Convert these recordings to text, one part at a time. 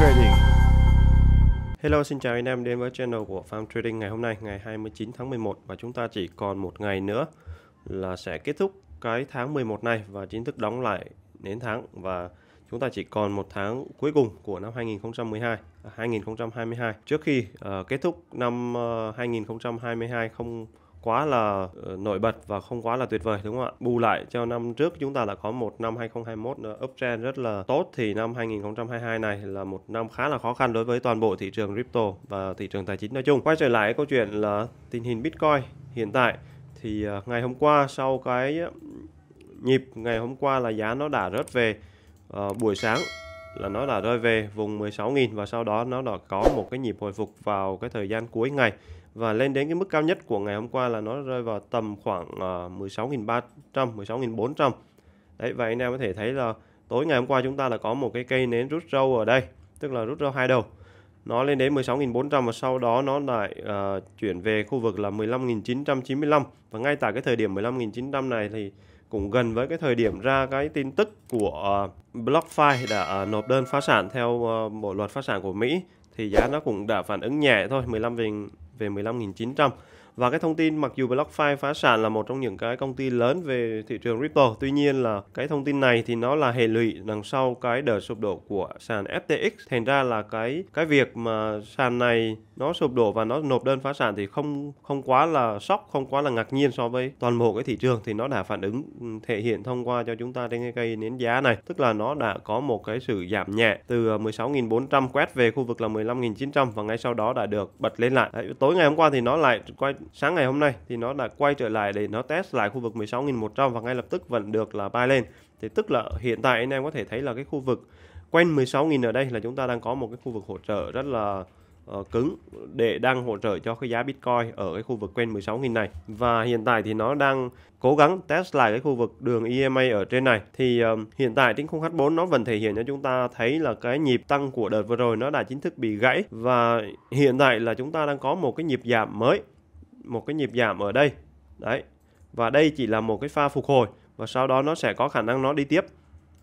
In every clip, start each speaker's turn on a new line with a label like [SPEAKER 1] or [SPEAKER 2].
[SPEAKER 1] Trading. Hello, xin chào anh em đến với channel của Farm Trading ngày hôm nay, ngày 29 tháng 11 và chúng ta chỉ còn một ngày nữa là sẽ kết thúc cái tháng 11 này và chính thức đóng lại đến tháng và chúng ta chỉ còn một tháng cuối cùng của năm 2012 2022 à, trước khi uh, kết thúc năm uh, ờ, 2022 không quá là ờ, nổi bật và không quá là tuyệt vời đúng không ạ? Bù lại cho năm trước chúng ta đã có một năm 2021 uptrend rất là tốt thì năm 2022 này là một năm khá là khó khăn đối với toàn bộ thị trường crypto và thị trường tài chính nói chung. Quay trở lại câu chuyện là tình hình Bitcoin hiện tại thì ờ, ngày hôm qua sau cái nhịp ngày hôm qua là giá nó đã rớt về uh, buổi sáng là nó đã rơi về vùng 16.000 và sau đó nó đã có một cái nhịp hồi phục vào cái thời gian cuối ngày và lên đến cái mức cao nhất của ngày hôm qua là nó rơi vào tầm khoảng uh, 16.300, 16.400. Đấy và anh em có thể thấy là tối ngày hôm qua chúng ta đã có một cái cây nến rút râu ở đây, tức là rút râu hai đầu. Nó lên đến 16.400 và sau đó nó lại uh, chuyển về khu vực là 15.995 và ngay tại cái thời điểm 15.900 này thì cũng gần với cái thời điểm ra cái tin tức của ờ, BlockFi đã ờ, nộp đơn phá sản theo ờ, bộ luật phá sản của Mỹ thì giá nó cũng đã phản ứng nhẹ thôi 15 về về 15.900 và cái thông tin mặc dù BlockFi phá sản là một trong những cái công ty lớn về thị trường crypto, tuy nhiên là cái thông tin này thì nó là hệ lụy đằng sau cái đợt sụp đổ của sàn FTX. Thành ra là cái cái việc mà sàn này nó sụp đổ và nó nộp đơn phá sản thì không không quá là sốc không quá là ngạc nhiên so với toàn bộ cái thị trường thì nó đã phản ứng thể hiện thông qua cho chúng ta trên cái cây nến giá này tức là nó đã có một cái sự giảm nhẹ từ 16.400 ờ, quét về khu vực là 15.900 và ngay sau đó đã được bật lên lại Đấy, tối ngày hôm qua thì nó lại quay sáng ngày hôm nay thì nó đã quay trở lại để nó test lại khu vực 16.100 và ngay lập tức vẫn được là bay lên thì tức là hiện tại anh em có thể thấy là cái khu vực quanh 16.000 ở đây là chúng ta đang có một cái khu vực hỗ trợ rất là Ờ, cứng để đang hỗ trợ cho cái giá Bitcoin ở cái khu vực quen 16.000 này và hiện tại thì nó đang cố gắng test lại cái khu vực đường EMA ở trên này thì um, hiện tại trên khung H4 nó vẫn thể hiện cho chúng ta thấy là cái nhịp tăng của đợt vừa rồi nó đã chính thức bị gãy và hiện tại là chúng ta đang có một cái nhịp giảm mới một cái nhịp giảm ở đây đấy và đây chỉ là một cái pha phục hồi và sau đó nó sẽ có khả năng nó đi tiếp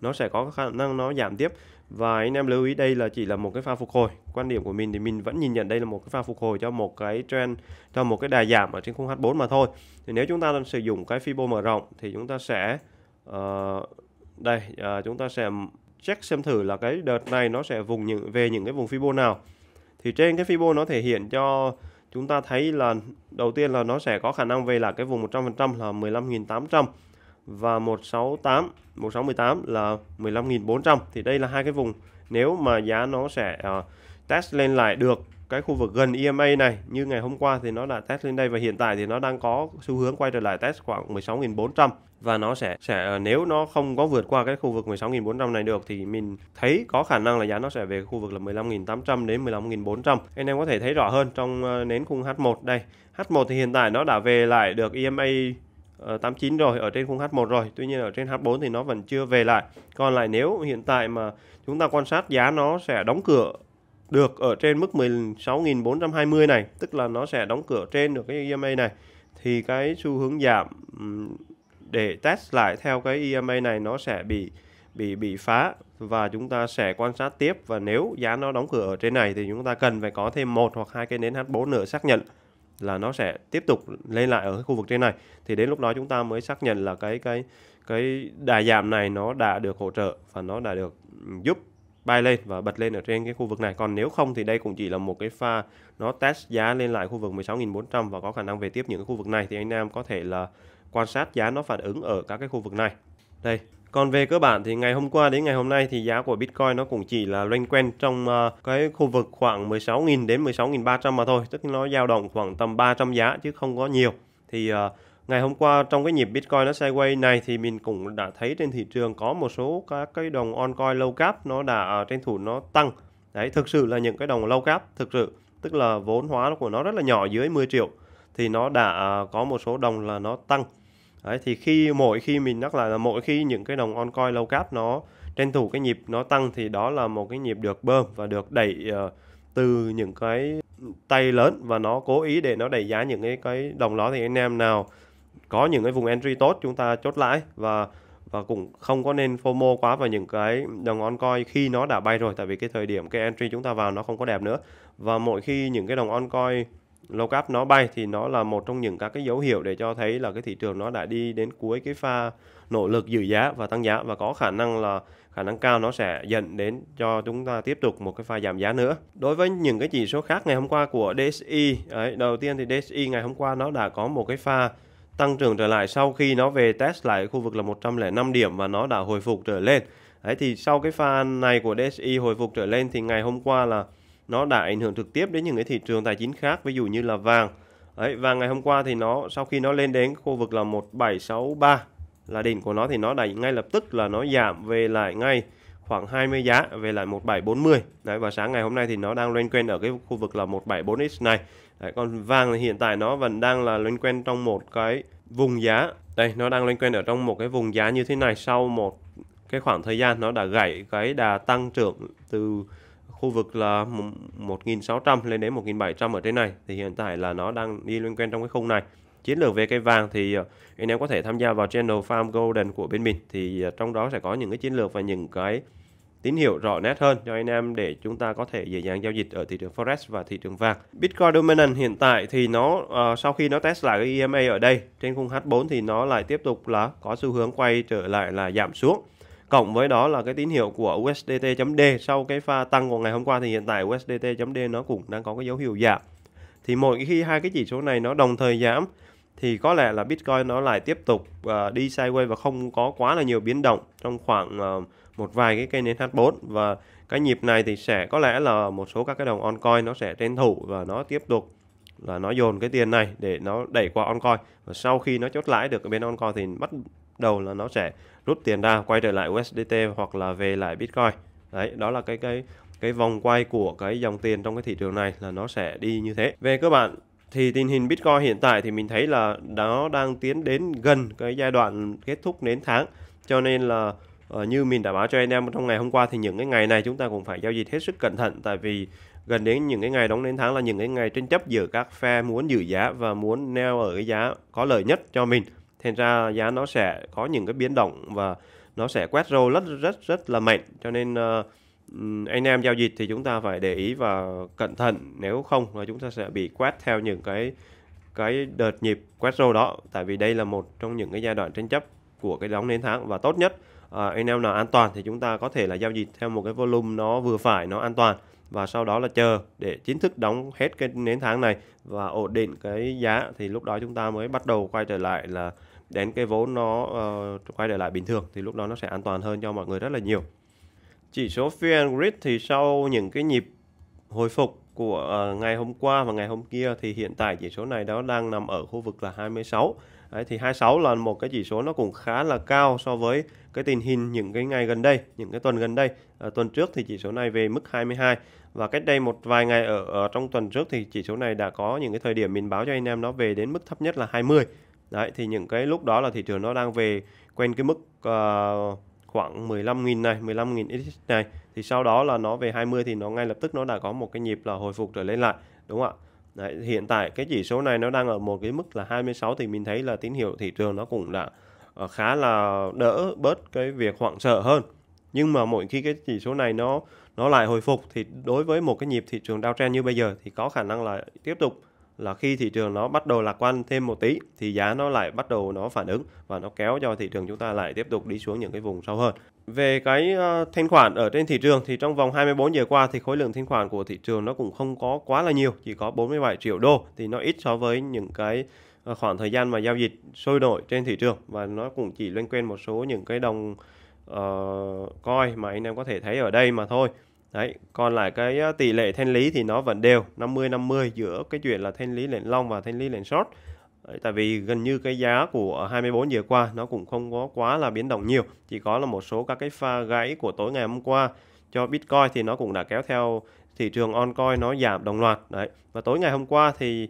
[SPEAKER 1] nó sẽ có khả năng nó giảm tiếp và anh em lưu ý đây là chỉ là một cái pha phục hồi quan điểm của mình thì mình vẫn nhìn nhận đây là một cái pha phục hồi cho một cái trend cho một cái đà giảm ở trên khung H4 mà thôi thì nếu chúng ta đang sử dụng cái Fibo mở rộng thì chúng ta sẽ uh, đây uh, chúng ta sẽ check xem thử là cái đợt này nó sẽ vùng những về những cái vùng Fibo nào thì trên cái Fibo nó thể hiện cho chúng ta thấy là đầu tiên là nó sẽ có khả năng về là cái vùng 100% là 15.800 và 168 1618 là 15.400 thì đây là hai cái vùng nếu mà giá nó sẽ uh, test lên lại được cái khu vực gần EMA này như ngày hôm qua thì nó đã test lên đây và hiện tại thì nó đang có xu hướng quay trở lại test khoảng 16.400 và nó sẽ sẽ ờ, nếu nó không có vượt qua cái khu vực 16.400 này được thì mình thấy có khả năng là giá nó sẽ về khu vực là 15.800 đến 15.400 anh em có thể thấy rõ hơn trong ờ, nến khung H1 đây H1 thì hiện tại nó đã về lại được EMA 89 ờ, rồi ở trên khung H1 rồi tuy nhiên ở trên H4 thì nó vẫn chưa về lại còn lại nếu hiện tại mà chúng ta quan sát giá nó sẽ đóng cửa được ở trên mức 16.420 này tức là nó sẽ đóng cửa trên được cái EMA này thì cái xu hướng giảm để test lại theo cái EMA này nó sẽ bị bị bị phá và chúng ta sẽ quan sát tiếp và nếu giá nó đóng cửa ở trên này thì chúng ta cần phải có thêm một hoặc hai cái nến H4 nữa xác nhận là nó sẽ tiếp tục lên lại ở khu vực trên này thì đến lúc đó chúng ta mới xác nhận là cái cái cái đà giảm này nó đã được hỗ trợ và nó đã được ừ, giúp bay lên và bật lên ở trên cái khu vực này còn nếu không thì đây cũng chỉ là một cái pha nó test giá lên lại khu vực 16.400 và có khả năng về tiếp những cái khu vực này thì anh em có thể là quan sát giá nó phản ứng ở các cái khu vực này đây còn về cơ bản thì ngày hôm qua đến ngày hôm nay thì giá của Bitcoin nó cũng chỉ là loanh quanh trong ờ, cái khu vực khoảng 16.000 đến 16.300 mà thôi, tức nó dao động khoảng tầm 300 giá chứ không có nhiều. Thì ờ, ngày hôm qua trong cái nhịp Bitcoin nó sideways này thì mình cũng đã thấy trên thị trường có một số các cái đồng oncoin low cap nó đã ờ, tranh thủ nó tăng. Đấy, thực sự là những cái đồng low cap thực sự tức là vốn hóa của nó rất là nhỏ dưới 10 triệu thì nó đã có một số đồng là nó tăng Đấy, thì khi mỗi khi mình nhắc lại là mỗi khi những cái đồng on low cap nó tranh thủ cái nhịp nó tăng thì đó là một cái nhịp được bơm và được đẩy uh, từ những cái tay lớn và nó cố ý để nó đẩy giá những cái cái đồng đó thì anh em nào có những cái vùng entry tốt chúng ta chốt lãi và và cũng không có nên FOMO quá vào những cái đồng on khi nó đã bay rồi tại vì cái thời điểm cái entry chúng ta vào nó không có đẹp nữa và mỗi khi những cái đồng on low cap nó bay thì nó là một trong những các cái dấu hiệu để cho thấy là cái thị trường nó đã đi đến cuối cái pha nỗ lực giữ giá và tăng giá và có khả năng là khả năng cao nó sẽ dẫn đến cho chúng ta tiếp tục một cái pha giảm giá nữa. Đối với những cái chỉ số khác ngày hôm qua của DSI, ấy, đầu tiên thì DSI ngày hôm qua nó đã có một cái pha tăng trưởng trở lại sau khi nó về test lại khu vực là 105 điểm và nó đã hồi phục trở lên. Đấy thì sau cái pha này của DSI hồi phục trở lên thì ngày hôm qua là nó đã ảnh hưởng trực tiếp đến những cái thị trường tài chính khác ví dụ như là vàng ấy và ngày hôm qua thì nó sau khi nó lên đến khu vực là 1763 là đỉnh của nó thì nó đẩy ngay lập tức là nó giảm về lại ngay khoảng 20 giá về lại 1740 đấy và sáng ngày hôm nay thì nó đang lên quen ở cái khu vực là 174x này đấy, còn vàng thì hiện tại nó vẫn đang là lên quen trong một cái vùng giá đây nó đang lên quen ở trong một cái vùng giá như thế này sau một cái khoảng thời gian nó đã gãy cái đà tăng trưởng từ khu vực là 1600 lên đến 1700 ở trên này thì hiện tại là nó đang đi loanh quanh trong cái khung này chiến lược về cây vàng thì ờ, anh em có thể tham gia vào channel farm golden của bên mình thì ờ, trong đó sẽ có những cái chiến lược và những cái tín hiệu rõ nét hơn cho anh em để chúng ta có thể dễ dàng giao dịch ở thị trường forex và thị trường vàng. Bitcoin dominant hiện tại thì nó uh, sau khi nó test lại cái EMA ở đây trên khung H4 thì nó lại tiếp tục là có xu hướng quay trở lại là giảm xuống cộng với đó là cái tín hiệu của USDT.D sau cái pha tăng của ngày hôm qua thì hiện tại USDT.D nó cũng đang có cái dấu hiệu giảm thì mỗi khi hai cái chỉ số này nó đồng thời giảm thì có lẽ là Bitcoin nó lại tiếp tục uh, đi sideways và không có quá là nhiều biến động trong khoảng uh, một vài cái cây nến H4 và cái nhịp này thì sẽ có lẽ là một số các cái đồng oncoin nó sẽ trên thủ và nó tiếp tục là nó dồn cái tiền này để nó đẩy qua oncoin và sau khi nó chốt lãi được ở bên oncoin thì bắt đầu là nó sẽ rút tiền ra quay trở lại USDT hoặc là về lại Bitcoin đấy đó là cái cái cái vòng quay của cái dòng tiền trong cái thị trường này là nó sẽ đi như thế về cơ bản thì tình hình Bitcoin hiện tại thì mình thấy là nó đang tiến đến gần cái giai đoạn kết thúc đến tháng cho nên là ờ, như mình đã báo cho anh em trong ngày hôm qua thì những cái ngày này chúng ta cũng phải giao dịch hết sức cẩn thận tại vì gần đến những cái ngày đóng đến tháng là những cái ngày tranh chấp giữa các phe muốn giữ giá và muốn neo ở cái giá có lợi nhất cho mình thành ra giá nó sẽ có những cái biến động và nó sẽ quét râu rất rất rất là mạnh cho nên uh, anh em giao dịch thì chúng ta phải để ý và cẩn thận nếu không là chúng ta sẽ bị quét theo những cái cái đợt nhịp quét râu đó tại vì đây là một trong những cái giai đoạn tranh chấp của cái đóng nến tháng và tốt nhất uh, anh em nào an toàn thì chúng ta có thể là giao dịch theo một cái volume nó vừa phải nó an toàn và sau đó là chờ để chính thức đóng hết cái nến tháng này và ổn định cái giá thì lúc đó chúng ta mới bắt đầu quay trở lại là đến cái vốn nó uh, quay trở lại bình thường thì lúc đó nó sẽ an toàn hơn cho mọi người rất là nhiều chỉ số VN Grid thì sau những cái nhịp hồi phục của uh, ngày hôm qua và ngày hôm kia thì hiện tại chỉ số này đó đang nằm ở khu vực là 26 Đấy, thì 26 là một cái chỉ số nó cũng khá là cao so với cái tình hình những cái ngày gần đây, những cái tuần gần đây. À, tuần trước thì chỉ số này về mức 22 và cách đây một vài ngày ở, ở trong tuần trước thì chỉ số này đã có những cái thời điểm mình báo cho anh em nó về đến mức thấp nhất là 20. Đấy thì những cái lúc đó là thị trường nó đang về quen cái mức uh, khoảng 15.000 này, 15.000 x này thì sau đó là nó về 20 thì nó ngay lập tức nó đã có một cái nhịp là hồi phục trở lên lại đúng không ạ? Đấy, hiện tại cái chỉ số này nó đang ở một cái mức là 26 thì mình thấy là tín hiệu thị trường nó cũng đã ờ, khá là đỡ bớt cái việc hoảng sợ hơn nhưng mà mỗi khi cái chỉ số này nó nó lại hồi phục thì đối với một cái nhịp thị trường downtrend như bây giờ thì có khả năng là tiếp tục là khi thị trường nó bắt đầu lạc quan thêm một tí thì giá nó lại bắt đầu nó phản ứng và nó kéo cho thị trường chúng ta lại tiếp tục đi xuống những cái vùng sâu hơn. Về cái ờ, thanh khoản ở trên thị trường thì trong vòng 24 giờ qua thì khối lượng thanh khoản của thị trường nó cũng không có quá là nhiều, chỉ có 47 triệu đô thì nó ít so với những cái ờ, khoảng thời gian mà giao dịch sôi nổi trên thị trường và nó cũng chỉ loanh quen một số những cái đồng uh, ờ, coi mà anh em có thể thấy ở đây mà thôi Đấy, còn lại cái tỷ lệ thanh lý thì nó vẫn đều 50-50 giữa cái chuyện là thanh lý lệnh long và thanh lý lệnh short. Đấy, tại vì gần như cái giá của 24 giờ qua nó cũng không có quá là biến động nhiều. Chỉ có là một số các cái pha gãy của tối ngày hôm qua cho Bitcoin thì nó cũng đã kéo theo thị trường oncoin nó giảm đồng loạt. Đấy, và tối ngày hôm qua thì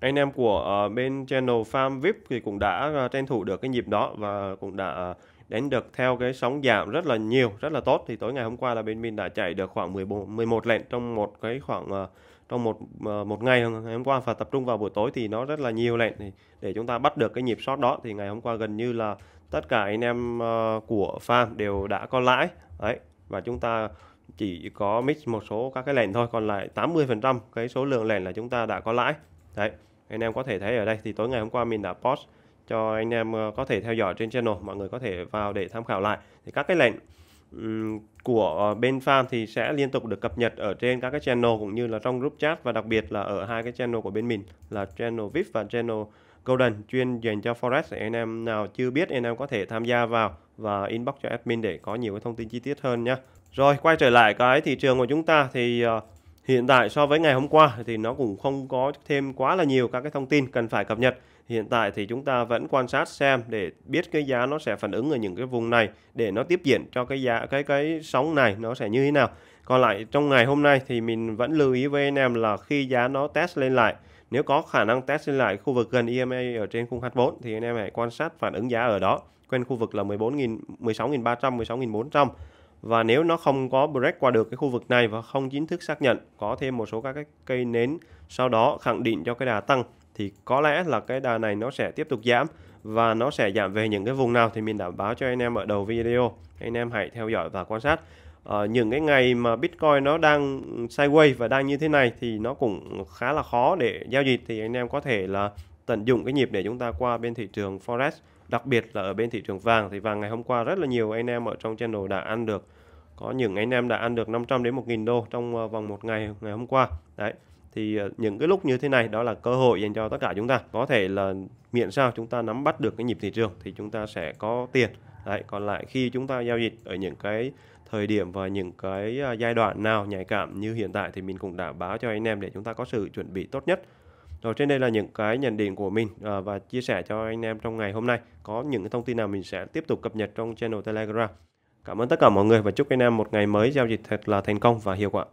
[SPEAKER 1] anh em của uh, bên channel farm vip thì cũng đã uh, tranh thủ được cái nhịp đó và cũng đã uh, đến được theo cái sóng giảm rất là nhiều rất là tốt thì tối ngày hôm qua là bên mình đã chạy được khoảng 14 11 lệnh trong một cái khoảng ờ, trong một ờ, một ngày ngày hôm qua và tập trung vào buổi tối thì nó rất là nhiều lệnh thì để chúng ta bắt được cái nhịp short đó thì ngày hôm qua gần như là tất cả anh em ờ, của farm đều đã có lãi đấy và chúng ta chỉ có mix một số các cái lệnh thôi còn lại 80% cái số lượng lệnh là chúng ta đã có lãi đấy anh em có thể thấy ở đây thì tối ngày hôm qua mình đã post cho anh em ờ, có thể theo dõi trên channel mọi người có thể vào để tham khảo lại thì các cái lệnh của ờ, bên farm thì sẽ liên tục được cập nhật ở trên các cái channel cũng như là trong group chat và đặc biệt là ở hai cái channel của bên mình là channel VIP và channel Golden chuyên dành cho Forex anh em nào chưa biết anh em có thể tham gia vào và inbox cho admin để có nhiều cái thông tin chi tiết hơn nhé. Rồi quay trở lại cái thị trường của chúng ta thì ờ, Hiện tại so với ngày hôm qua thì nó cũng không có thêm quá là nhiều các cái thông tin cần phải cập nhật. Hiện tại thì chúng ta vẫn quan sát xem để biết cái giá nó sẽ phản ứng ở những cái vùng này để nó tiếp diễn cho cái giá cái cái sóng này nó sẽ như thế nào. Còn lại trong ngày hôm nay thì mình vẫn lưu ý với anh em là khi giá nó test lên lại nếu có khả năng test lên lại khu vực gần EMA ở trên khung H4 thì anh em hãy quan sát phản ứng giá ở đó quanh khu vực là 14.000 16.300 16.400 và nếu nó không có break qua được cái khu vực này và không chính thức xác nhận có thêm một số các cái cây nến sau đó khẳng định cho cái đà tăng thì có lẽ là cái đà này nó sẽ tiếp tục giảm và nó sẽ giảm về những cái vùng nào thì mình đảm báo cho anh em ở đầu video anh em hãy theo dõi và quan sát ở ờ, những cái ngày mà Bitcoin nó đang sideways và đang như thế này thì nó cũng khá là khó để giao dịch thì anh em có thể là tận dụng cái nhịp để chúng ta qua bên thị trường Forex đặc biệt là ở bên thị trường vàng thì vàng ngày hôm qua rất là nhiều anh em ở trong channel đã ăn được có những anh em đã ăn được 500 đến 1.000 đô trong ờ, vòng một ngày ngày hôm qua đấy thì ờ, những cái lúc như thế này đó là cơ hội dành cho tất cả chúng ta có thể là miễn sao chúng ta nắm bắt được cái nhịp thị trường thì chúng ta sẽ có tiền đấy còn lại khi chúng ta giao dịch ở những cái thời điểm và những cái ờ, giai đoạn nào nhạy cảm như hiện tại thì mình cũng đã báo cho anh em để chúng ta có sự chuẩn bị tốt nhất rồi trên đây là những cái nhận định của mình à, và chia sẻ cho anh em trong ngày hôm nay. Có những thông tin nào mình sẽ tiếp tục cập nhật trong channel Telegram. Cảm ơn tất cả mọi người và chúc anh em một ngày mới giao dịch thật là thành công và hiệu quả.